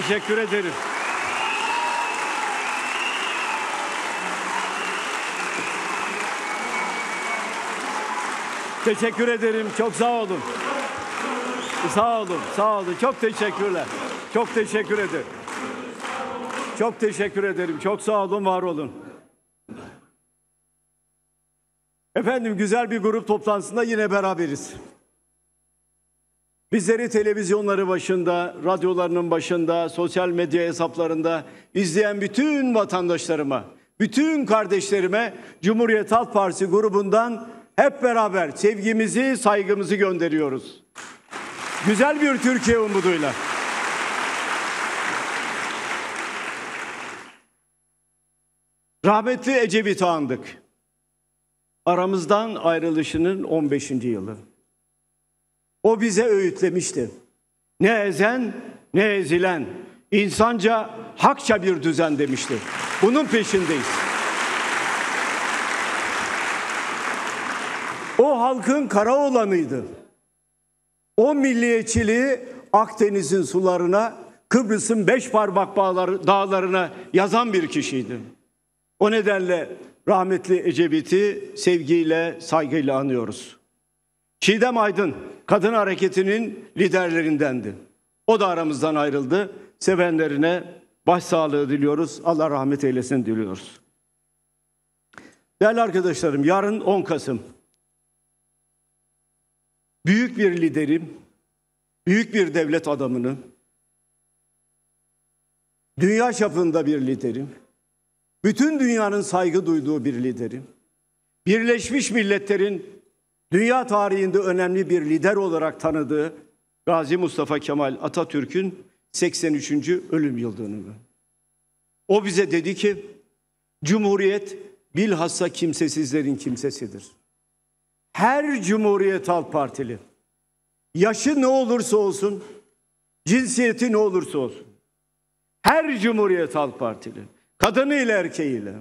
Teşekkür ederim. Teşekkür ederim. Çok sağ olun. Sağ olun. Sağ olun. Çok teşekkürler. Çok teşekkür ederim. Çok teşekkür ederim. Çok sağ olun, var olun. Efendim güzel bir grup toplantısında yine beraberiz. Bizleri televizyonları başında, radyolarının başında, sosyal medya hesaplarında izleyen bütün vatandaşlarıma, bütün kardeşlerime Cumhuriyet Halk Partisi grubundan hep beraber sevgimizi, saygımızı gönderiyoruz. Güzel bir Türkiye umuduyla. Rahmetli Ecevit Ağandık. Aramızdan ayrılışının 15. yılı. O bize öğütlemişti. Ne ezen ne ezilen, İnsanca hakça bir düzen demişti. Bunun peşindeyiz. O halkın kara olanıydı. O milliyetçiliği Akdeniz'in sularına, Kıbrıs'ın beş parmak bağları, dağlarına yazan bir kişiydi. O nedenle rahmetli Ecevit'i sevgiyle, saygıyla anıyoruz. Çiğdem Aydın kadın hareketinin liderlerindendi. O da aramızdan ayrıldı. Sevenlerine başsağlığı diliyoruz. Allah rahmet eylesin diliyoruz. Değerli arkadaşlarım yarın 10 Kasım. Büyük bir liderim, büyük bir devlet adamını, dünya çapında bir liderim, bütün dünyanın saygı duyduğu bir liderim, Birleşmiş Milletler'in dünya tarihinde önemli bir lider olarak tanıdığı Gazi Mustafa Kemal Atatürk'ün 83. ölüm yıldönümü. O bize dedi ki Cumhuriyet bilhassa kimsesizlerin kimsesidir. Her Cumhuriyet Halk Partili yaşı ne olursa olsun, cinsiyeti ne olursa olsun her Cumhuriyet Halk Partili kadınıyla erkeğiyle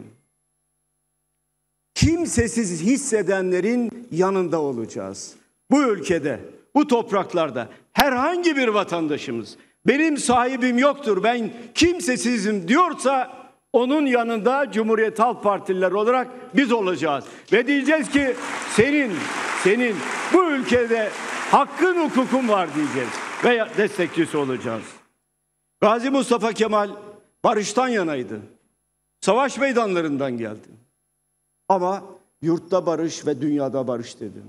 kimsesiz hissedenlerin yanında olacağız. Bu ülkede, bu topraklarda herhangi bir vatandaşımız benim sahibim yoktur, ben kimsesizim diyorsa onun yanında Cumhuriyet Halk Partililer olarak biz olacağız. Ve diyeceğiz ki senin, senin bu ülkede hakkın hukukun var diyeceğiz ve destekçisi olacağız. Gazi Mustafa Kemal barıştan yanaydı. Savaş meydanlarından geldi. Ama yurtta barış ve dünyada barış dedi.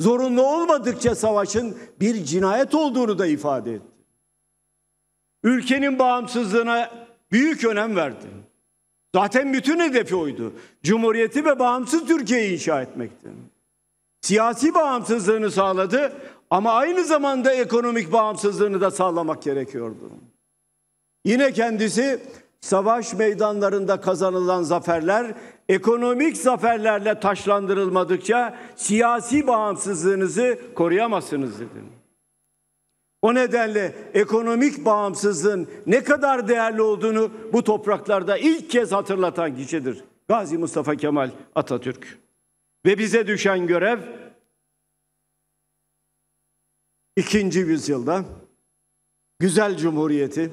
Zorunlu olmadıkça savaşın bir cinayet olduğunu da ifade etti. Ülkenin bağımsızlığına büyük önem verdi. Zaten bütün hedefi oydu. Cumhuriyeti ve bağımsız Türkiye'yi inşa etmekti. Siyasi bağımsızlığını sağladı ama aynı zamanda ekonomik bağımsızlığını da sağlamak gerekiyordu. Yine kendisi savaş meydanlarında kazanılan zaferler ekonomik zaferlerle taşlandırılmadıkça siyasi bağımsızlığınızı koruyamazsınız dedim. O nedenle ekonomik bağımsızlığın ne kadar değerli olduğunu bu topraklarda ilk kez hatırlatan kişidir Gazi Mustafa Kemal Atatürk. Ve bize düşen görev ikinci yüzyılda güzel cumhuriyeti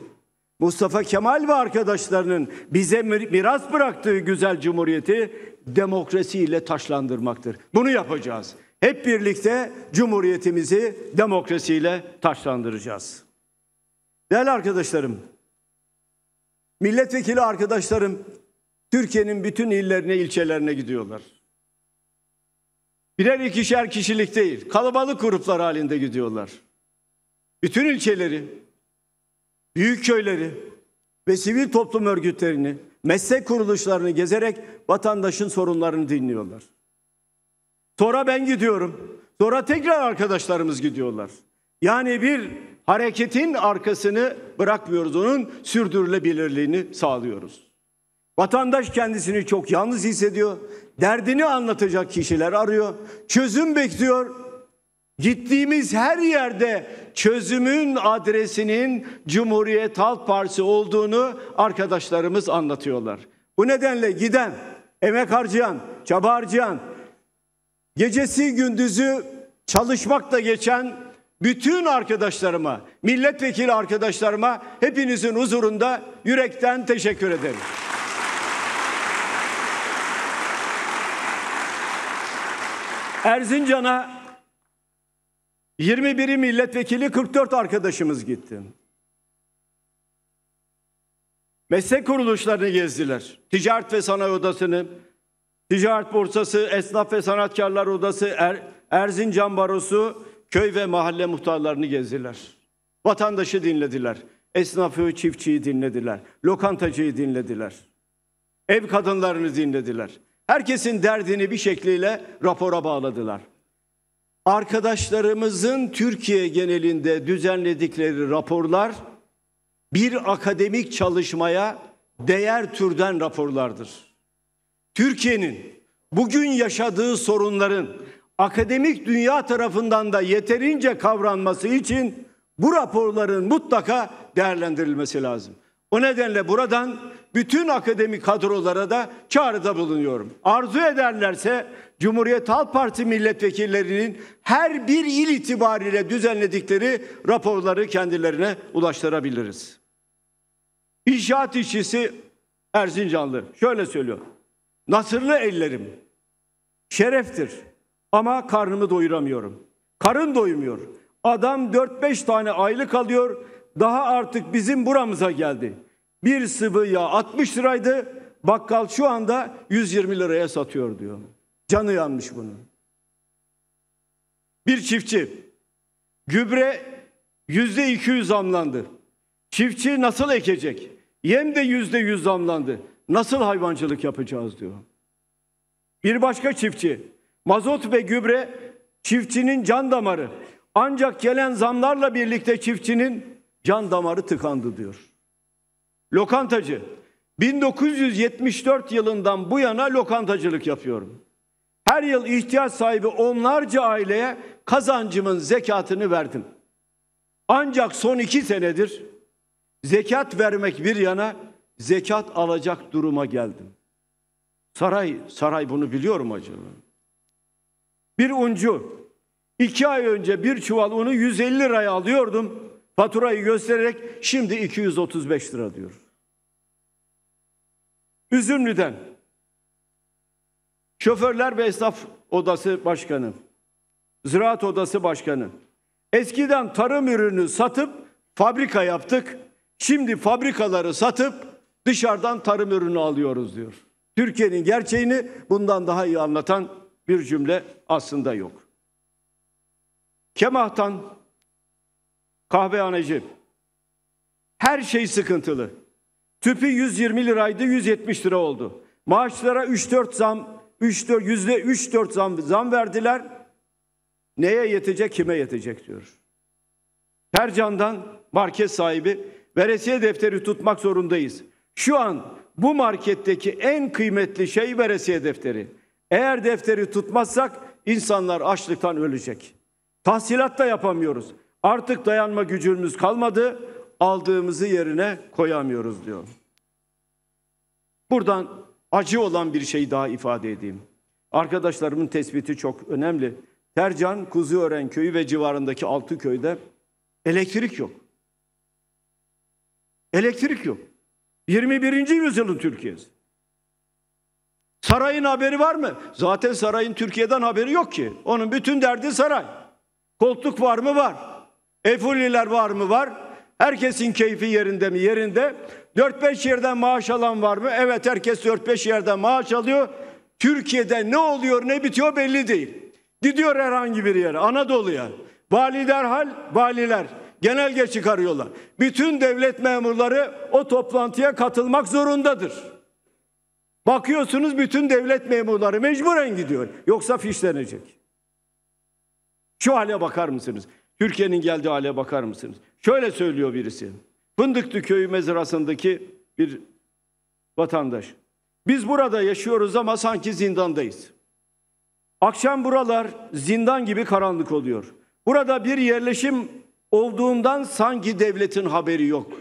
Mustafa Kemal ve arkadaşlarının bize miras bıraktığı güzel cumhuriyeti demokrasiyle taşlandırmaktır. Bunu yapacağız. Hep birlikte cumhuriyetimizi demokrasiyle taşlandıracağız. Değerli arkadaşlarım, milletvekili arkadaşlarım Türkiye'nin bütün illerine, ilçelerine gidiyorlar. Birer ikişer kişilik değil, kalabalık gruplar halinde gidiyorlar. Bütün ilçeleri, büyük köyleri ve sivil toplum örgütlerini, meslek kuruluşlarını gezerek vatandaşın sorunlarını dinliyorlar. Sonra ben gidiyorum. Sonra tekrar arkadaşlarımız gidiyorlar. Yani bir hareketin arkasını bırakmıyoruz. Onun sürdürülebilirliğini sağlıyoruz. Vatandaş kendisini çok yalnız hissediyor. Derdini anlatacak kişiler arıyor. Çözüm bekliyor Gittiğimiz her yerde çözümün adresinin Cumhuriyet Halk Partisi olduğunu arkadaşlarımız anlatıyorlar. Bu nedenle giden, emek harcayan, çaba harcayan, gecesi gündüzü çalışmakla geçen bütün arkadaşlarıma, milletvekili arkadaşlarıma hepinizin huzurunda yürekten teşekkür ederim. Erzincan'a 21'i milletvekili 44 arkadaşımız gitti. Meslek kuruluşlarını gezdiler. Ticaret ve Sanayi Odası'nı, Ticaret Borsası, Esnaf ve Sanatkarlar Odası, er, Erzincan Barosu, köy ve mahalle muhtarlarını gezdiler. Vatandaşı dinlediler. Esnafı, çiftçiyi dinlediler. Lokantacıyı dinlediler. Ev kadınlarını dinlediler. Herkesin derdini bir şekliyle rapora bağladılar arkadaşlarımızın Türkiye genelinde düzenledikleri raporlar bir akademik çalışmaya değer türden raporlardır. Türkiye'nin bugün yaşadığı sorunların akademik dünya tarafından da yeterince kavranması için bu raporların mutlaka değerlendirilmesi lazım. O nedenle buradan bütün akademik kadrolara da çağrıda bulunuyorum. Arzu ederlerse Cumhuriyet Halk Parti milletvekillerinin her bir il itibariyle düzenledikleri raporları kendilerine ulaştırabiliriz. İnşaat işçisi Erzincanlı şöyle söylüyor. Nasırlı ellerim şereftir ama karnımı doyuramıyorum. Karın doymuyor. Adam 4-5 tane aylık alıyor daha artık bizim buramıza geldi. Bir sıvı yağ 60 liraydı. Bakkal şu anda 120 liraya satıyor diyor. Canı yanmış bunun. Bir çiftçi gübre yüzde 200 zamlandı. Çiftçi nasıl ekecek? Yem de yüzde yüz zamlandı. Nasıl hayvancılık yapacağız diyor. Bir başka çiftçi mazot ve gübre çiftçinin can damarı. Ancak gelen zamlarla birlikte çiftçinin can damarı tıkandı diyor. Lokantacı. 1974 yılından bu yana lokantacılık yapıyorum. Her yıl ihtiyaç sahibi onlarca aileye kazancımın zekatını verdim. Ancak son iki senedir zekat vermek bir yana zekat alacak duruma geldim. Saray, saray bunu biliyor mu acaba? Bir uncu. iki ay önce bir çuval unu 150 liraya alıyordum. Faturayı göstererek şimdi 235 lira diyor. Üzümlü'den Şoförler ve Esnaf Odası Başkanı, Ziraat Odası Başkanı. Eskiden tarım ürünü satıp fabrika yaptık. Şimdi fabrikaları satıp dışarıdan tarım ürünü alıyoruz diyor. Türkiye'nin gerçeğini bundan daha iyi anlatan bir cümle aslında yok. Kemah'tan kahvehaneci. Her şey sıkıntılı. Tüpü 120 liraydı 170 lira oldu. Maaşlara 3-4 zam, yüzde 3-4 zam, zam verdiler. Neye yetecek, kime yetecek diyor. Her candan market sahibi veresiye defteri tutmak zorundayız. Şu an bu marketteki en kıymetli şey veresiye defteri. Eğer defteri tutmazsak insanlar açlıktan ölecek. Tahsilat da yapamıyoruz. Artık dayanma gücümüz kalmadı. Aldığımızı yerine koyamıyoruz diyor. Buradan acı olan bir şey daha ifade edeyim. Arkadaşlarımın tespiti çok önemli. Tercan, Kuzuören köyü ve civarındaki altı köyde elektrik yok. Elektrik yok. 21. yüzyılın Türkiye'si. Sarayın haberi var mı? Zaten sarayın Türkiye'den haberi yok ki. Onun bütün derdi saray. Koltuk var mı? Var. Efulliler var mı? Var. Herkesin keyfi yerinde mi? Yerinde. 4-5 yerden maaş alan var mı? Evet herkes 4-5 yerden maaş alıyor. Türkiye'de ne oluyor ne bitiyor belli değil. Gidiyor herhangi bir yere Anadolu'ya. Vali derhal valiler genelge çıkarıyorlar. Bütün devlet memurları o toplantıya katılmak zorundadır. Bakıyorsunuz bütün devlet memurları mecburen gidiyor. Yoksa fişlenecek. Şu hale bakar mısınız? Türkiye'nin geldiği hale bakar mısınız? Şöyle söylüyor birisi. Fındıklı köyü mezrasındaki bir vatandaş. Biz burada yaşıyoruz ama sanki zindandayız. Akşam buralar zindan gibi karanlık oluyor. Burada bir yerleşim olduğundan sanki devletin haberi yok.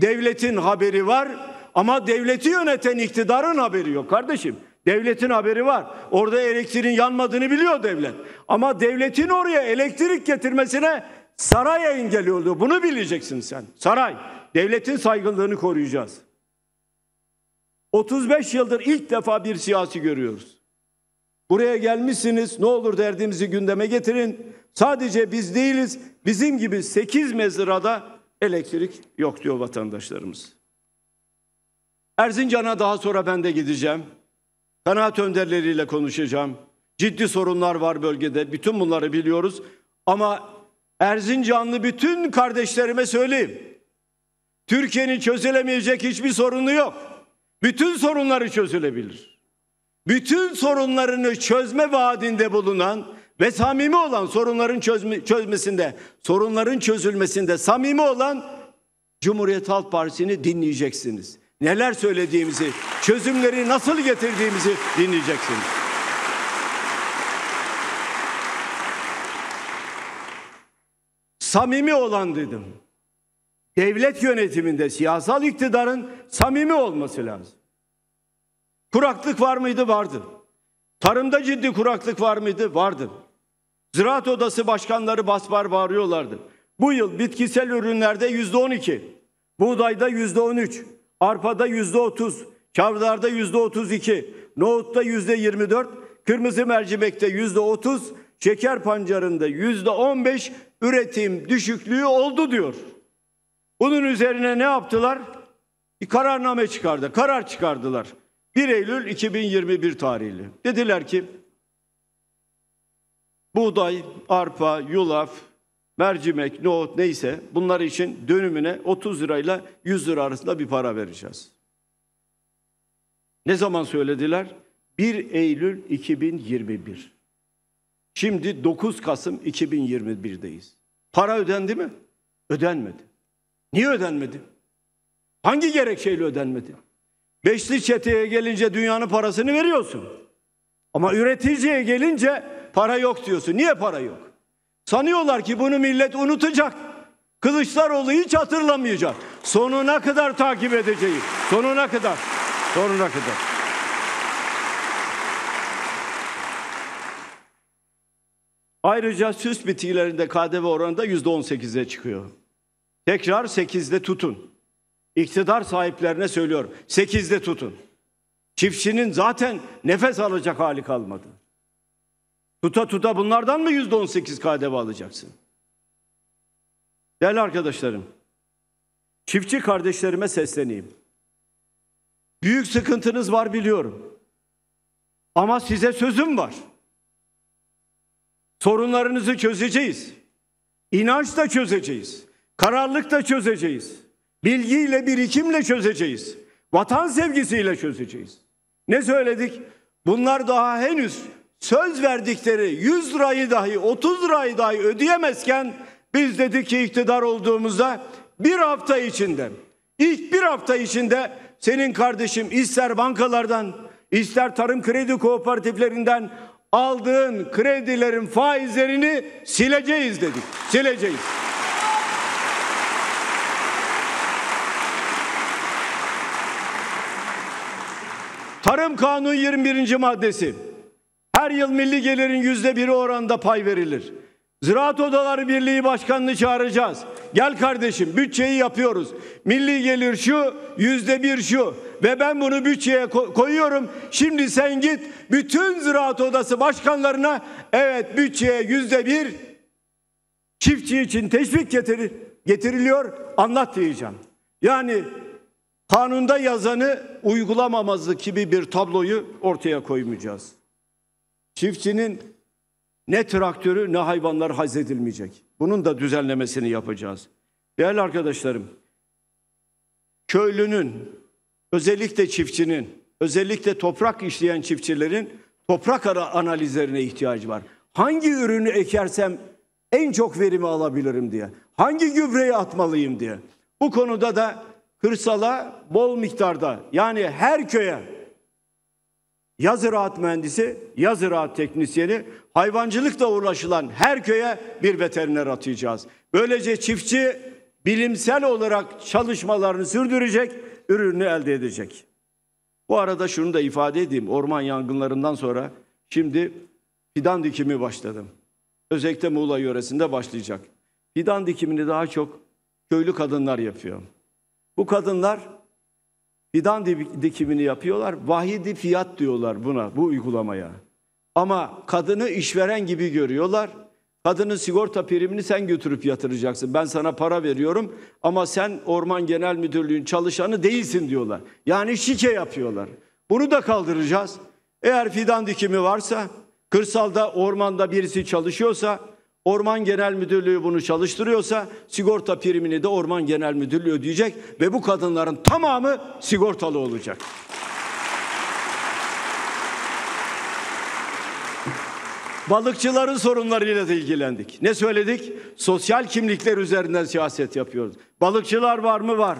Devletin haberi var ama devleti yöneten iktidarın haberi yok kardeşim. Devletin haberi var. Orada elektriğin yanmadığını biliyor devlet. Ama devletin oraya elektrik getirmesine saray engel oldu. Bunu bileceksin sen. Saray. Devletin saygınlığını koruyacağız. 35 yıldır ilk defa bir siyasi görüyoruz. Buraya gelmişsiniz. Ne olur derdimizi gündeme getirin. Sadece biz değiliz. Bizim gibi 8 mezrada elektrik yok diyor vatandaşlarımız. Erzincan'a daha sonra ben de gideceğim kanaat önderleriyle konuşacağım. Ciddi sorunlar var bölgede. Bütün bunları biliyoruz. Ama Erzincanlı bütün kardeşlerime söyleyeyim. Türkiye'nin çözülemeyecek hiçbir sorunu yok. Bütün sorunları çözülebilir. Bütün sorunlarını çözme vaadinde bulunan ve samimi olan sorunların çözme, çözmesinde, sorunların çözülmesinde samimi olan Cumhuriyet Halk Partisi'ni dinleyeceksiniz neler söylediğimizi, çözümleri nasıl getirdiğimizi dinleyeceksiniz. Samimi olan dedim. Devlet yönetiminde siyasal iktidarın samimi olması lazım. Kuraklık var mıydı? Vardı. Tarımda ciddi kuraklık var mıydı? Vardı. Ziraat Odası başkanları basbar bağırıyorlardı. Bu yıl bitkisel ürünlerde yüzde on iki, buğdayda yüzde on üç, arpada yüzde otuz, çavdarda yüzde otuz iki, nohutta yüzde yirmi dört, kırmızı mercimekte yüzde otuz, şeker pancarında yüzde on beş üretim düşüklüğü oldu diyor. Bunun üzerine ne yaptılar? Bir kararname çıkardı, karar çıkardılar. 1 Eylül 2021 tarihli. Dediler ki buğday, arpa, yulaf, mercimek, nohut neyse bunlar için dönümüne 30 lirayla 100 lira arasında bir para vereceğiz. Ne zaman söylediler? 1 Eylül 2021. Şimdi 9 Kasım 2021'deyiz. Para ödendi mi? Ödenmedi. Niye ödenmedi? Hangi gerekçeyle ödenmedi? Beşli çeteye gelince dünyanın parasını veriyorsun. Ama üreticiye gelince para yok diyorsun. Niye para yok? Sanıyorlar ki bunu millet unutacak. Kılıçdaroğlu hiç hatırlamayacak. Sonuna kadar takip edeceğiz. Sonuna kadar. Sonuna kadar. Ayrıca süs bitkilerinde KDV oranı da %18'e çıkıyor. Tekrar sekizde tutun. İktidar sahiplerine söylüyorum. sekizde tutun. Çiftçinin zaten nefes alacak hali kalmadı. Tuta tuta bunlardan mı yüzde on sekiz KDV alacaksın? Değerli arkadaşlarım, çiftçi kardeşlerime sesleneyim. Büyük sıkıntınız var biliyorum. Ama size sözüm var. Sorunlarınızı çözeceğiz. İnanç çözeceğiz. kararlılıkla çözeceğiz. Bilgiyle, birikimle çözeceğiz. Vatan sevgisiyle çözeceğiz. Ne söyledik? Bunlar daha henüz söz verdikleri 100 lirayı dahi 30 lirayı dahi ödeyemezken biz dedik ki iktidar olduğumuzda bir hafta içinde ilk bir hafta içinde senin kardeşim ister bankalardan ister tarım kredi kooperatiflerinden aldığın kredilerin faizlerini sileceğiz dedik. Sileceğiz. Tarım Kanunu 21. maddesi her yıl milli gelirin yüzde biri oranda pay verilir. Ziraat Odaları Birliği Başkanı'nı çağıracağız. Gel kardeşim bütçeyi yapıyoruz. Milli gelir şu, yüzde bir şu. Ve ben bunu bütçeye koyuyorum. Şimdi sen git bütün Ziraat Odası başkanlarına evet bütçeye yüzde bir çiftçi için teşvik getirir, getiriliyor anlat diyeceğim. Yani kanunda yazanı uygulamamazlık gibi bir tabloyu ortaya koymayacağız. Çiftçinin ne traktörü ne hayvanlar hazedilmeyecek. Bunun da düzenlemesini yapacağız. Değerli arkadaşlarım, köylünün, özellikle çiftçinin, özellikle toprak işleyen çiftçilerin toprak ara analizlerine ihtiyacı var. Hangi ürünü ekersem en çok verimi alabilirim diye. Hangi gübreyi atmalıyım diye. Bu konuda da kırsala bol miktarda yani her köye ya ziraat mühendisi ya ziraat teknisyeni hayvancılıkla uğraşılan her köye bir veteriner atayacağız. Böylece çiftçi bilimsel olarak çalışmalarını sürdürecek, ürünü elde edecek. Bu arada şunu da ifade edeyim. Orman yangınlarından sonra şimdi fidan dikimi başladım. Özellikle Muğla yöresinde başlayacak. Fidan dikimini daha çok köylü kadınlar yapıyor. Bu kadınlar fidan dikimini yapıyorlar. vahidi fiyat diyorlar buna, bu uygulamaya. Ama kadını işveren gibi görüyorlar. Kadının sigorta primini sen götürüp yatıracaksın. Ben sana para veriyorum ama sen Orman Genel Müdürlüğü'nün çalışanı değilsin diyorlar. Yani şike yapıyorlar. Bunu da kaldıracağız. Eğer fidan dikimi varsa, kırsalda, ormanda birisi çalışıyorsa Orman Genel Müdürlüğü bunu çalıştırıyorsa sigorta primini de Orman Genel Müdürlüğü ödeyecek ve bu kadınların tamamı sigortalı olacak. Balıkçıların sorunlarıyla da ilgilendik. Ne söyledik? Sosyal kimlikler üzerinden siyaset yapıyoruz. Balıkçılar var mı? Var.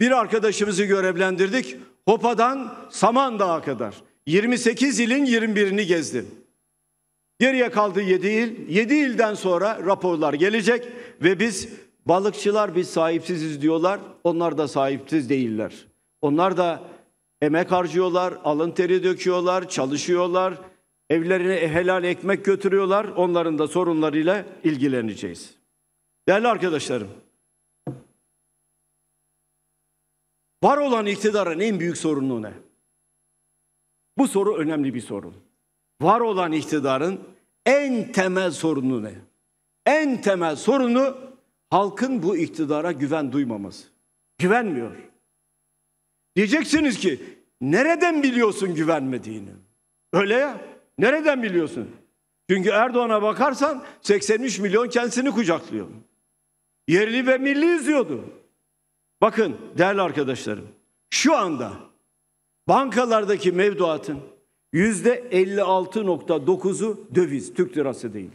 Bir arkadaşımızı görevlendirdik. Hopa'dan Samandağ'a kadar. 28 ilin 21'ini gezdim. Geriye kaldı 7 il. 7 ilden sonra raporlar gelecek ve biz balıkçılar biz sahipsiziz diyorlar. Onlar da sahipsiz değiller. Onlar da emek harcıyorlar, alın teri döküyorlar, çalışıyorlar. Evlerine helal ekmek götürüyorlar. Onların da sorunlarıyla ilgileneceğiz. Değerli arkadaşlarım, var olan iktidarın en büyük sorunu ne? Bu soru önemli bir sorun var olan iktidarın en temel sorunu ne? En temel sorunu halkın bu iktidara güven duymaması. Güvenmiyor. Diyeceksiniz ki nereden biliyorsun güvenmediğini? Öyle ya. Nereden biliyorsun? Çünkü Erdoğan'a bakarsan 83 milyon kendisini kucaklıyor. Yerli ve milli izliyordu. Bakın değerli arkadaşlarım şu anda bankalardaki mevduatın %56.9'u döviz, Türk lirası değil.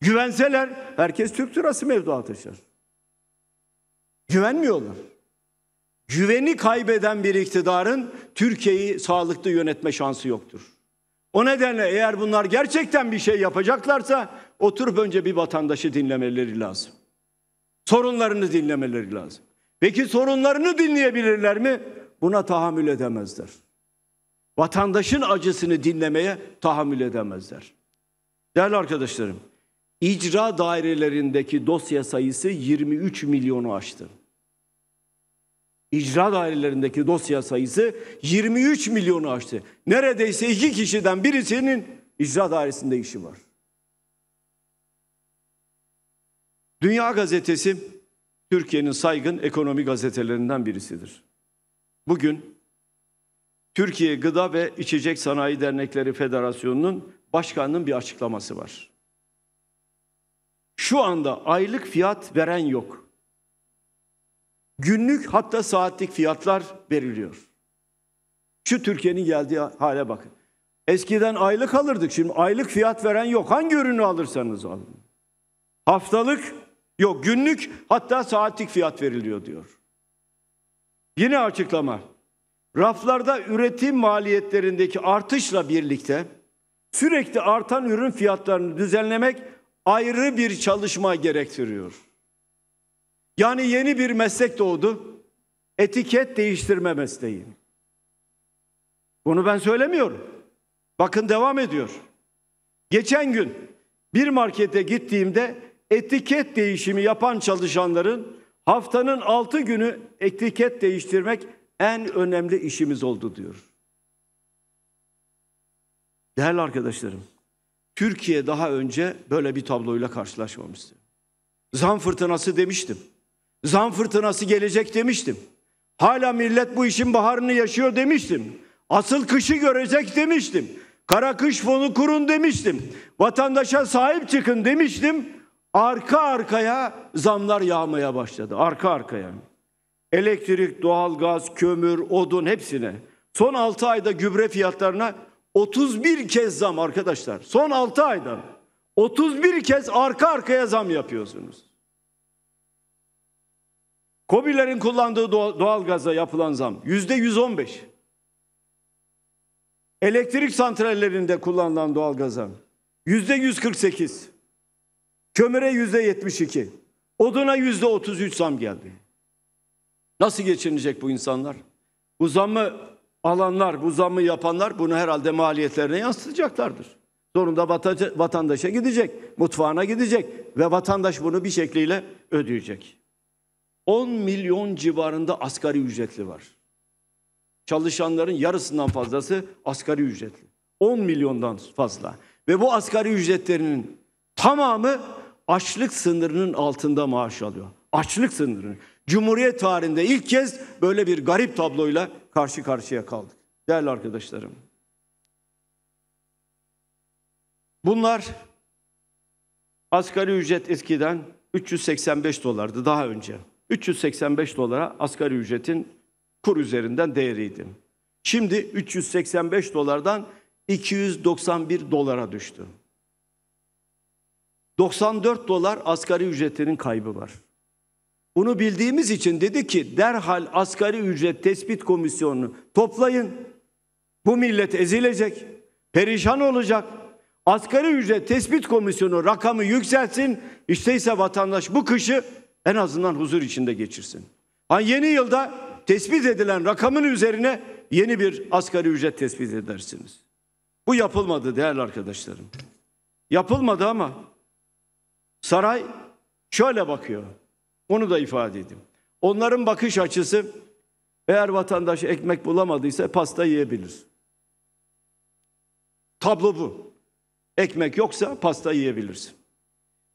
Güvenseler herkes Türk lirası mevduat taşır. Güvenmiyorlar. Güveni kaybeden bir iktidarın Türkiye'yi sağlıklı yönetme şansı yoktur. O nedenle eğer bunlar gerçekten bir şey yapacaklarsa oturup önce bir vatandaşı dinlemeleri lazım. Sorunlarını dinlemeleri lazım. Peki sorunlarını dinleyebilirler mi? Buna tahammül edemezler. Vatandaşın acısını dinlemeye tahammül edemezler. Değerli arkadaşlarım, icra dairelerindeki dosya sayısı 23 milyonu aştı. İcra dairelerindeki dosya sayısı 23 milyonu aştı. Neredeyse iki kişiden birisinin icra dairesinde işi var. Dünya Gazetesi Türkiye'nin saygın ekonomi gazetelerinden birisidir. Bugün Türkiye Gıda ve İçecek Sanayi Dernekleri Federasyonu'nun başkanının bir açıklaması var. Şu anda aylık fiyat veren yok. Günlük hatta saatlik fiyatlar veriliyor. Şu Türkiye'nin geldiği hale bakın. Eskiden aylık alırdık. Şimdi aylık fiyat veren yok. Hangi ürünü alırsanız alın. Haftalık yok, günlük hatta saatlik fiyat veriliyor diyor. Yine açıklama. Raflarda üretim maliyetlerindeki artışla birlikte sürekli artan ürün fiyatlarını düzenlemek ayrı bir çalışma gerektiriyor. Yani yeni bir meslek doğdu. Etiket değiştirme mesleği. Bunu ben söylemiyorum. Bakın devam ediyor. Geçen gün bir markete gittiğimde etiket değişimi yapan çalışanların haftanın altı günü etiket değiştirmek en önemli işimiz oldu diyor. Değerli arkadaşlarım, Türkiye daha önce böyle bir tabloyla karşılaşmamıştı. Zam fırtınası demiştim. Zam fırtınası gelecek demiştim. Hala millet bu işin baharını yaşıyor demiştim. Asıl kışı görecek demiştim. Kara kış fonu kurun demiştim. Vatandaşa sahip çıkın demiştim. Arka arkaya zamlar yağmaya başladı. Arka arkaya elektrik, doğalgaz, kömür, odun hepsine. Son 6 ayda gübre fiyatlarına 31 kez zam arkadaşlar. Son 6 ayda 31 kez arka arkaya zam yapıyorsunuz. Kobilerin kullandığı doğalgaza yapılan zam yüzde 115. Elektrik santrallerinde kullanılan doğalgaza yüzde 148. Kömüre yüzde 72. Oduna yüzde 33 zam geldi. Nasıl geçinecek bu insanlar? Bu zammı alanlar, bu zammı yapanlar bunu herhalde maliyetlerine yansıtacaklardır. Zorunda vatandaşa gidecek, mutfağına gidecek ve vatandaş bunu bir şekliyle ödeyecek. 10 milyon civarında asgari ücretli var. Çalışanların yarısından fazlası asgari ücretli. 10 milyondan fazla. Ve bu asgari ücretlerinin tamamı açlık sınırının altında maaş alıyor. Açlık sınırının. Cumhuriyet tarihinde ilk kez böyle bir garip tabloyla karşı karşıya kaldık. Değerli arkadaşlarım. Bunlar asgari ücret eskiden 385 dolardı daha önce. 385 dolara asgari ücretin kur üzerinden değeriydi. Şimdi 385 dolardan 291 dolara düştü. 94 dolar asgari ücretinin kaybı var. Bunu bildiğimiz için dedi ki derhal asgari ücret tespit komisyonunu toplayın. Bu millet ezilecek, perişan olacak. Asgari ücret tespit komisyonu rakamı yükselsin. İşteyse vatandaş bu kışı en azından huzur içinde geçirsin. Yani yeni yılda tespit edilen rakamın üzerine yeni bir asgari ücret tespit edersiniz. Bu yapılmadı değerli arkadaşlarım. Yapılmadı ama saray şöyle bakıyor. Onu da ifade edeyim. Onların bakış açısı eğer vatandaş ekmek bulamadıysa pasta yiyebilir. Tablo bu. Ekmek yoksa pasta yiyebilirsin.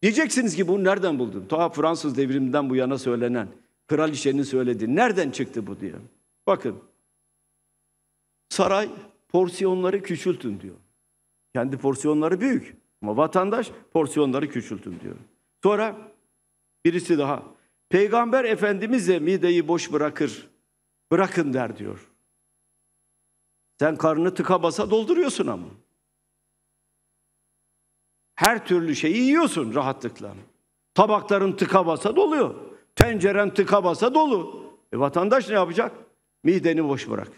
Diyeceksiniz ki bunu nereden buldun? Ta Fransız devriminden bu yana söylenen, kraliçenin söylediği. Nereden çıktı bu diye. Bakın. Saray porsiyonları küçültün diyor. Kendi porsiyonları büyük ama vatandaş porsiyonları küçültün diyor. Sonra birisi daha Peygamber Efendimiz de mideyi boş bırakır. Bırakın der diyor. Sen karnını tıka basa dolduruyorsun ama. Her türlü şeyi yiyorsun rahatlıkla. Tabakların tıka basa doluyor. Tenceren tıka basa dolu. E vatandaş ne yapacak? Mideni boş bırak.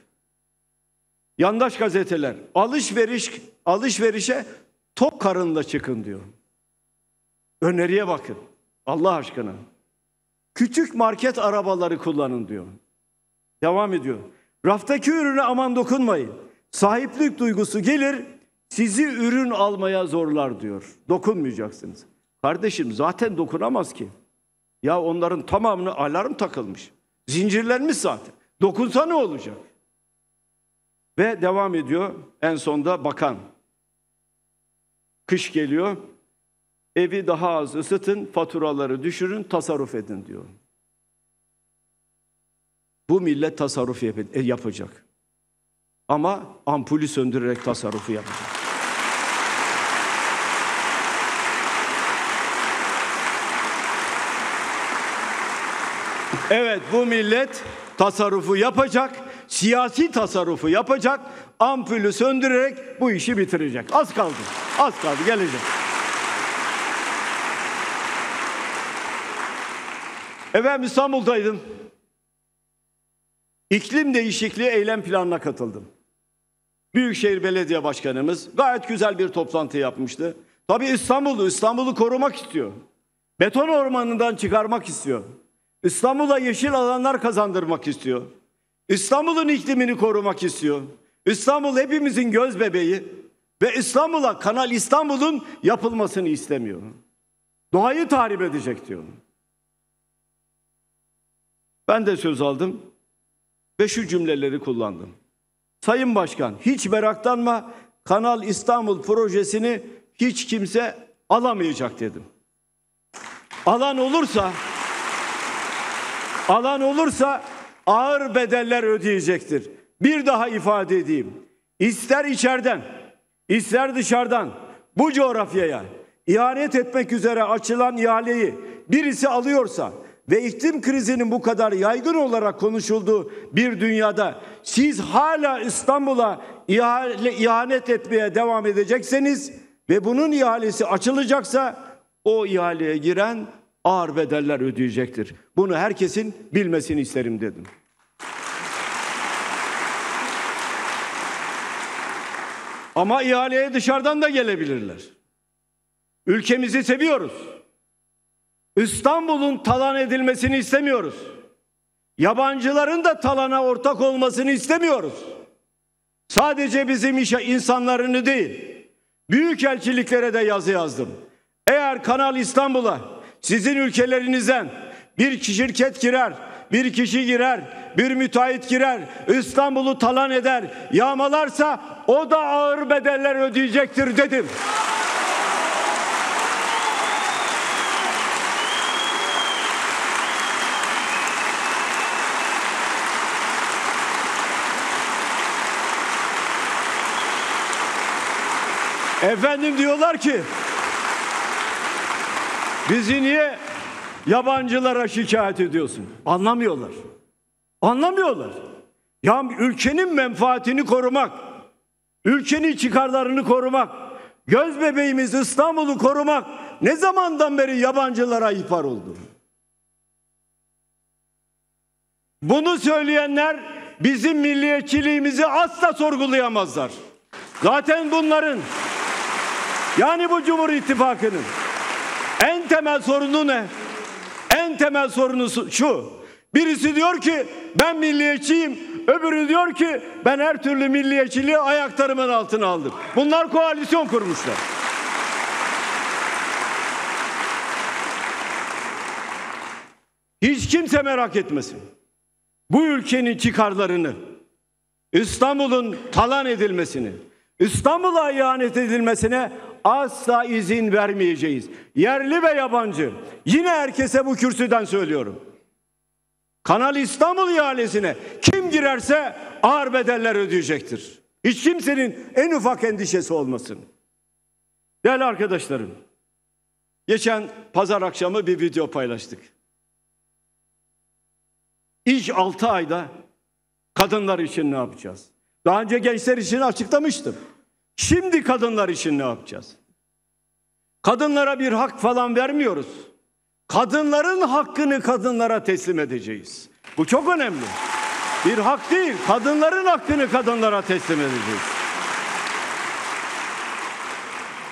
Yandaş gazeteler alışveriş alışverişe tok karınla çıkın diyor. Öneriye bakın. Allah aşkına. Küçük market arabaları kullanın diyor. Devam ediyor. Raftaki ürüne aman dokunmayın. Sahiplik duygusu gelir, sizi ürün almaya zorlar diyor. Dokunmayacaksınız. Kardeşim zaten dokunamaz ki. Ya onların tamamını alarm takılmış. Zincirlenmiş zaten. Dokunsa ne olacak? Ve devam ediyor en sonda bakan. Kış geliyor. Evi daha az ısıtın, faturaları düşürün, tasarruf edin diyor. Bu millet tasarruf yap e, yapacak. Ama ampulü söndürerek tasarrufu yapacak. Evet bu millet tasarrufu yapacak, siyasi tasarrufu yapacak, ampulü söndürerek bu işi bitirecek. Az kaldı, az kaldı gelecek. Efendim İstanbul'daydım. İklim değişikliği eylem planına katıldım. Büyükşehir Belediye Başkanımız gayet güzel bir toplantı yapmıştı. Tabii İstanbul'u, İstanbul'u korumak istiyor. Beton ormanından çıkarmak istiyor. İstanbul'a yeşil alanlar kazandırmak istiyor. İstanbul'un iklimini korumak istiyor. İstanbul hepimizin göz bebeği ve İstanbul'a Kanal İstanbul'un yapılmasını istemiyor. Doğayı tahrip edecek diyor. Ben de söz aldım ve şu cümleleri kullandım. Sayın Başkan hiç meraklanma Kanal İstanbul projesini hiç kimse alamayacak dedim. Alan olursa alan olursa ağır bedeller ödeyecektir. Bir daha ifade edeyim. İster içeriden, ister dışarıdan bu coğrafyaya ihanet etmek üzere açılan ihaleyi birisi alıyorsa ve iklim krizinin bu kadar yaygın olarak konuşulduğu bir dünyada siz hala İstanbul'a ihale, ihanet etmeye devam edecekseniz ve bunun ihalesi açılacaksa o ihaleye giren ağır bedeller ödeyecektir. Bunu herkesin bilmesini isterim dedim. Ama ihaleye dışarıdan da gelebilirler. Ülkemizi seviyoruz. İstanbul'un talan edilmesini istemiyoruz. Yabancıların da talana ortak olmasını istemiyoruz. Sadece bizim işe insanlarını değil, büyük elçiliklere de yazı yazdım. Eğer Kanal İstanbul'a sizin ülkelerinizden bir şirket girer, bir kişi girer, bir müteahhit girer, İstanbul'u talan eder, yağmalarsa o da ağır bedeller ödeyecektir dedim. Efendim diyorlar ki bizi niye yabancılara şikayet ediyorsun? Anlamıyorlar. Anlamıyorlar. Ya ülkenin menfaatini korumak, ülkenin çıkarlarını korumak, göz bebeğimiz İstanbul'u korumak ne zamandan beri yabancılara ihbar oldu? Bunu söyleyenler bizim milliyetçiliğimizi asla sorgulayamazlar. Zaten bunların yani bu Cumhur İttifakı'nın en temel sorunu ne? En temel sorunu şu. Birisi diyor ki ben milliyetçiyim. Öbürü diyor ki ben her türlü milliyetçiliği ayaklarımın altına aldım. Bunlar koalisyon kurmuşlar. Hiç kimse merak etmesin. Bu ülkenin çıkarlarını, İstanbul'un talan edilmesini, İstanbul'a ihanet edilmesine asla izin vermeyeceğiz. Yerli ve yabancı. Yine herkese bu kürsüden söylüyorum. Kanal İstanbul ihalesine kim girerse ağır bedeller ödeyecektir. Hiç kimsenin en ufak endişesi olmasın. Değerli arkadaşlarım, geçen pazar akşamı bir video paylaştık. İş 6 ayda kadınlar için ne yapacağız? Daha önce gençler için açıklamıştım. Şimdi kadınlar için ne yapacağız? Kadınlara bir hak falan vermiyoruz. Kadınların hakkını kadınlara teslim edeceğiz. Bu çok önemli. Bir hak değil, kadınların hakkını kadınlara teslim edeceğiz.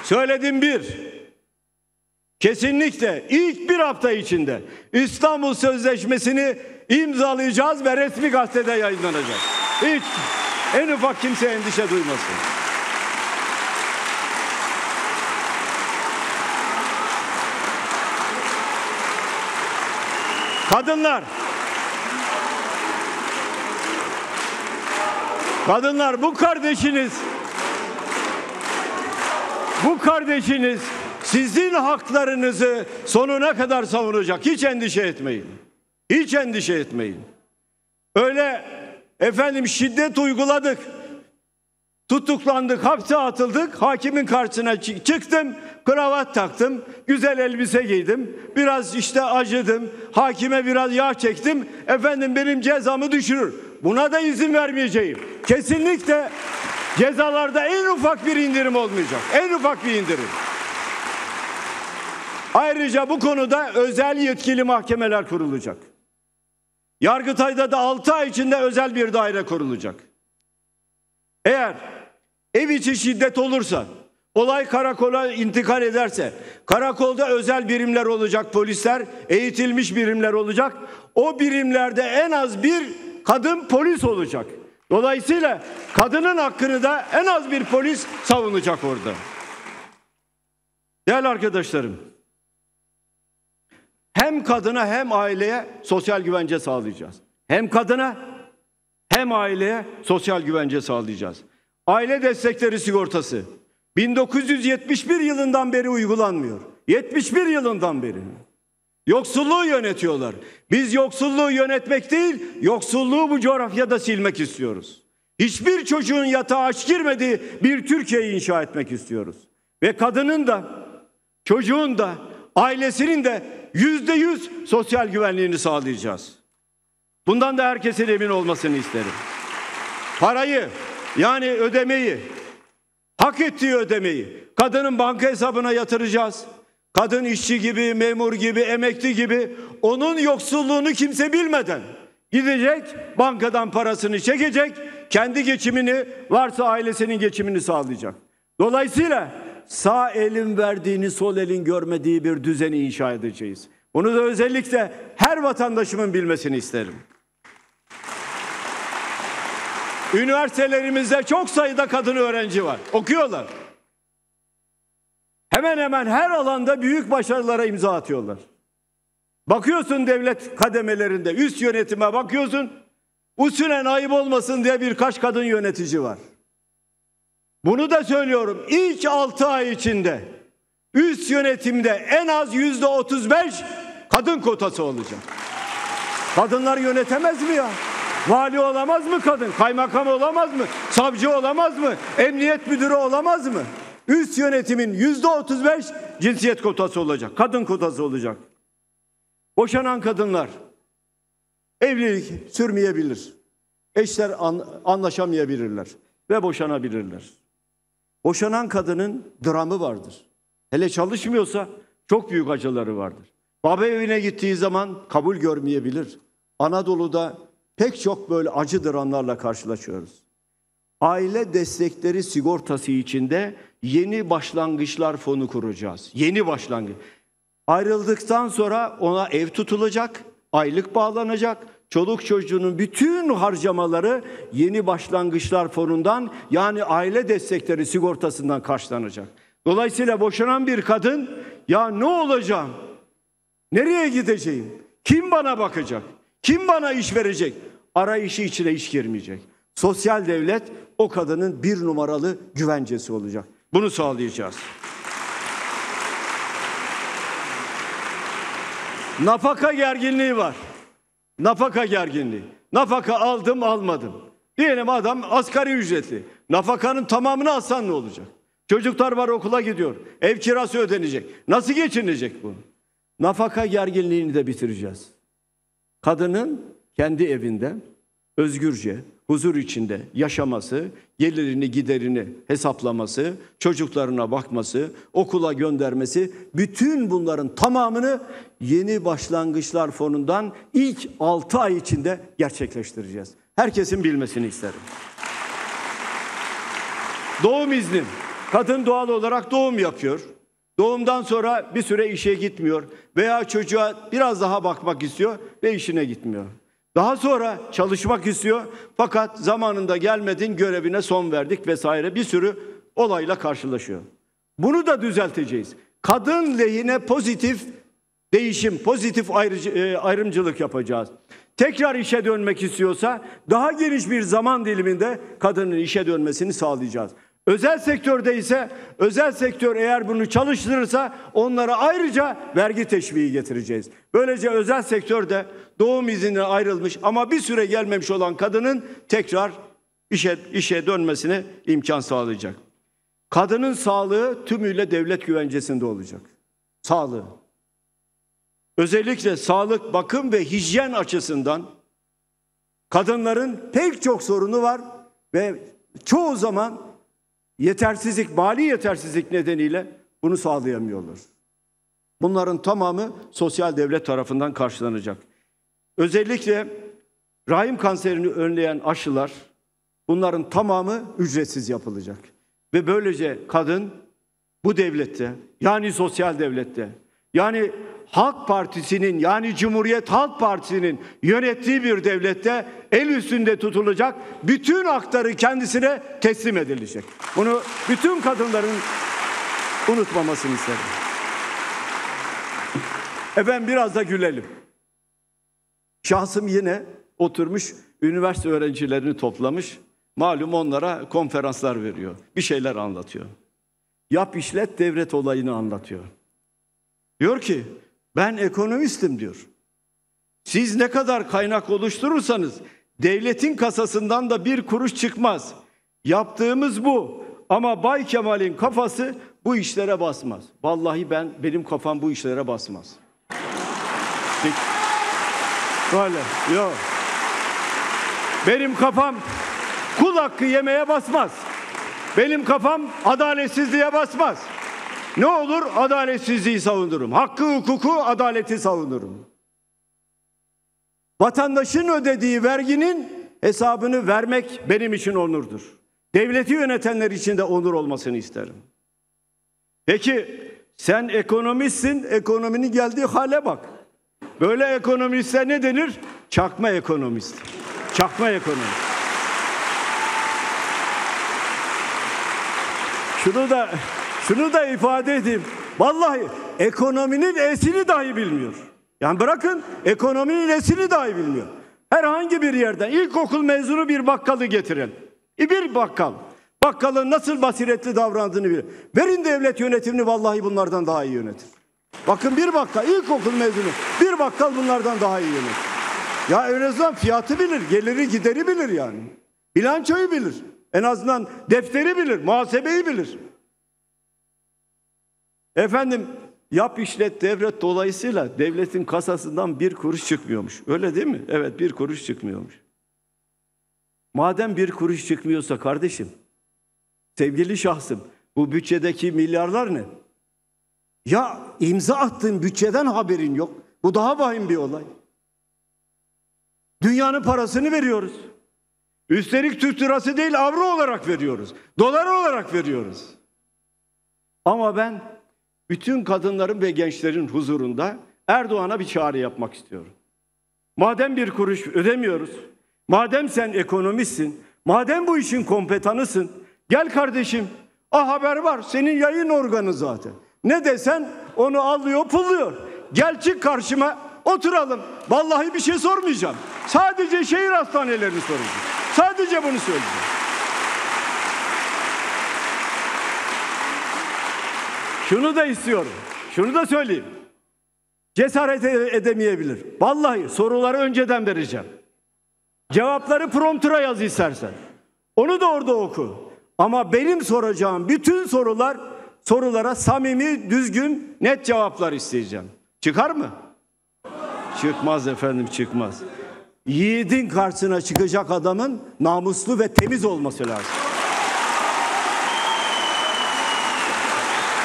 Söyledim bir. Kesinlikle ilk bir hafta içinde İstanbul Sözleşmesi'ni imzalayacağız ve resmi gazetede yayınlanacak. Hiç en ufak kimse endişe duymasın. Kadınlar. Kadınlar bu kardeşiniz bu kardeşiniz sizin haklarınızı sonuna kadar savunacak. Hiç endişe etmeyin. Hiç endişe etmeyin. Öyle efendim şiddet uyguladık. Tutuklandık, hapse atıldık. Hakimin karşısına çıktım, kravat taktım, güzel elbise giydim. Biraz işte acıdım, hakime biraz yağ çektim. Efendim benim cezamı düşürür. Buna da izin vermeyeceğim. Kesinlikle cezalarda en ufak bir indirim olmayacak. En ufak bir indirim. Ayrıca bu konuda özel yetkili mahkemeler kurulacak. Yargıtay'da da 6 ay içinde özel bir daire kurulacak. Eğer Ev içi şiddet olursa, olay karakola intikal ederse, karakolda özel birimler olacak polisler, eğitilmiş birimler olacak. O birimlerde en az bir kadın polis olacak. Dolayısıyla kadının hakkını da en az bir polis savunacak orada. Değerli arkadaşlarım, hem kadına hem aileye sosyal güvence sağlayacağız. Hem kadına hem aileye sosyal güvence sağlayacağız. Aile destekleri sigortası 1971 yılından beri uygulanmıyor. 71 yılından beri. Yoksulluğu yönetiyorlar. Biz yoksulluğu yönetmek değil, yoksulluğu bu coğrafyada silmek istiyoruz. Hiçbir çocuğun yatağa aç girmediği bir Türkiye'yi inşa etmek istiyoruz. Ve kadının da, çocuğun da, ailesinin de yüzde yüz sosyal güvenliğini sağlayacağız. Bundan da herkesin emin olmasını isterim. Parayı yani ödemeyi, hak ettiği ödemeyi kadının banka hesabına yatıracağız. Kadın işçi gibi, memur gibi, emekli gibi onun yoksulluğunu kimse bilmeden gidecek, bankadan parasını çekecek, kendi geçimini varsa ailesinin geçimini sağlayacak. Dolayısıyla sağ elin verdiğini sol elin görmediği bir düzeni inşa edeceğiz. Bunu da özellikle her vatandaşımın bilmesini isterim. Üniversitelerimizde çok sayıda kadın öğrenci var. Okuyorlar. Hemen hemen her alanda büyük başarılara imza atıyorlar. Bakıyorsun devlet kademelerinde, üst yönetime bakıyorsun. usulen ayıp olmasın diye birkaç kadın yönetici var. Bunu da söylüyorum. İlk altı ay içinde üst yönetimde en az yüzde otuz beş kadın kotası olacak. Kadınlar yönetemez mi ya? Vali olamaz mı kadın? Kaymakam olamaz mı? Savcı olamaz mı? Emniyet müdürü olamaz mı? Üst yönetimin yüzde otuz beş cinsiyet kotası olacak. Kadın kotası olacak. Boşanan kadınlar evlilik sürmeyebilir. Eşler anlaşamayabilirler ve boşanabilirler. Boşanan kadının dramı vardır. Hele çalışmıyorsa çok büyük acıları vardır. Baba evine gittiği zaman kabul görmeyebilir. Anadolu'da pek çok böyle acı dramlarla karşılaşıyoruz. Aile destekleri sigortası içinde yeni başlangıçlar fonu kuracağız. Yeni başlangıç. Ayrıldıktan sonra ona ev tutulacak, aylık bağlanacak. Çoluk çocuğunun bütün harcamaları yeni başlangıçlar fonundan yani aile destekleri sigortasından karşılanacak. Dolayısıyla boşanan bir kadın ya ne olacağım? Nereye gideceğim? Kim bana bakacak? Kim bana iş verecek? arayışı içine iş girmeyecek. Sosyal devlet o kadının bir numaralı güvencesi olacak. Bunu sağlayacağız. Nafaka gerginliği var. Nafaka gerginliği. Nafaka aldım almadım. Diyelim adam asgari ücretli. Nafakanın tamamını alsan ne olacak? Çocuklar var okula gidiyor. Ev kirası ödenecek. Nasıl geçinecek bu? Nafaka gerginliğini de bitireceğiz. Kadının kendi evinde özgürce, huzur içinde yaşaması, gelirini giderini hesaplaması, çocuklarına bakması, okula göndermesi, bütün bunların tamamını yeni başlangıçlar fonundan ilk 6 ay içinde gerçekleştireceğiz. Herkesin bilmesini isterim. Doğum izni. Kadın doğal olarak doğum yapıyor. Doğumdan sonra bir süre işe gitmiyor veya çocuğa biraz daha bakmak istiyor ve işine gitmiyor. Daha sonra çalışmak istiyor fakat zamanında gelmedin görevine son verdik vesaire bir sürü olayla karşılaşıyor. Bunu da düzelteceğiz. Kadın lehine pozitif değişim, pozitif e, ayrımcılık yapacağız. Tekrar işe dönmek istiyorsa daha geniş bir zaman diliminde kadının işe dönmesini sağlayacağız. Özel sektörde ise özel sektör eğer bunu çalıştırırsa onlara ayrıca vergi teşviği getireceğiz. Böylece özel sektörde doğum izinden ayrılmış ama bir süre gelmemiş olan kadının tekrar işe, işe dönmesine imkan sağlayacak. Kadının sağlığı tümüyle devlet güvencesinde olacak. Sağlığı. Özellikle sağlık, bakım ve hijyen açısından kadınların pek çok sorunu var ve çoğu zaman yetersizlik, mali yetersizlik nedeniyle bunu sağlayamıyorlar. Bunların tamamı sosyal devlet tarafından karşılanacak. Özellikle rahim kanserini önleyen aşılar bunların tamamı ücretsiz yapılacak. Ve böylece kadın bu devlette yani sosyal devlette yani Halk Partisi'nin yani Cumhuriyet Halk Partisi'nin yönettiği bir devlette el üstünde tutulacak bütün hakları kendisine teslim edilecek. Bunu bütün kadınların unutmamasını isterim. Efendim biraz da gülelim. Şahsım yine oturmuş üniversite öğrencilerini toplamış. Malum onlara konferanslar veriyor. Bir şeyler anlatıyor. Yap işlet devlet olayını anlatıyor. Diyor ki ben ekonomistim diyor. Siz ne kadar kaynak oluşturursanız devletin kasasından da bir kuruş çıkmaz. Yaptığımız bu. Ama Bay Kemal'in kafası bu işlere basmaz. Vallahi ben benim kafam bu işlere basmaz. Böyle. Yok. Benim kafam kul hakkı yemeye basmaz. Benim kafam adaletsizliğe basmaz. Ne olur adaletsizliği savunurum. Hakkı hukuku adaleti savunurum. Vatandaşın ödediği verginin hesabını vermek benim için onurdur. Devleti yönetenler için de onur olmasını isterim. Peki sen ekonomistsin, ekonominin geldiği hale bak. Böyle ekonomiste ne denir? Çakma ekonomist. Çakma ekonomist. Şunu da şunu da ifade edeyim. Vallahi ekonominin esini dahi bilmiyor. Yani bırakın ekonominin esini dahi bilmiyor. Herhangi bir yerden ilkokul mezunu bir bakkalı getirin. E, bir bakkal. Bakkalın nasıl basiretli davrandığını bilir. Verin devlet yönetimini vallahi bunlardan daha iyi yönetir. Bakın bir bakkal ilkokul mezunu bir bakkal bunlardan daha iyi yönetir. Ya en azından fiyatı bilir, geliri gideri bilir yani. Bilançoyu bilir. En azından defteri bilir, muhasebeyi bilir. Efendim yap işlet devlet dolayısıyla devletin kasasından bir kuruş çıkmıyormuş. Öyle değil mi? Evet bir kuruş çıkmıyormuş. Madem bir kuruş çıkmıyorsa kardeşim, sevgili şahsım bu bütçedeki milyarlar ne? Ya imza attığın bütçeden haberin yok. Bu daha vahim bir olay. Dünyanın parasını veriyoruz. Üstelik Türk lirası değil avro olarak veriyoruz. Dolar olarak veriyoruz. Ama ben bütün kadınların ve gençlerin huzurunda Erdoğan'a bir çağrı yapmak istiyorum. Madem bir kuruş ödemiyoruz, madem sen ekonomistsin, madem bu işin kompetanısın, gel kardeşim, ah haber var, senin yayın organı zaten. Ne desen onu alıyor, pulluyor. Gel çık karşıma, oturalım. Vallahi bir şey sormayacağım. Sadece şehir hastanelerini soracağım. Sadece bunu söyleyeceğim. Şunu da istiyorum. Şunu da söyleyeyim. Cesaret edemeyebilir. Vallahi soruları önceden vereceğim. Cevapları promptura yaz istersen. Onu da orada oku. Ama benim soracağım bütün sorular sorulara samimi, düzgün, net cevaplar isteyeceğim. Çıkar mı? Çıkmaz efendim, çıkmaz. Yiğidin karşısına çıkacak adamın namuslu ve temiz olması lazım.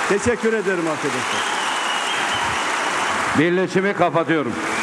Teşekkür ederim arkadaşlar. Birleşimi kapatıyorum.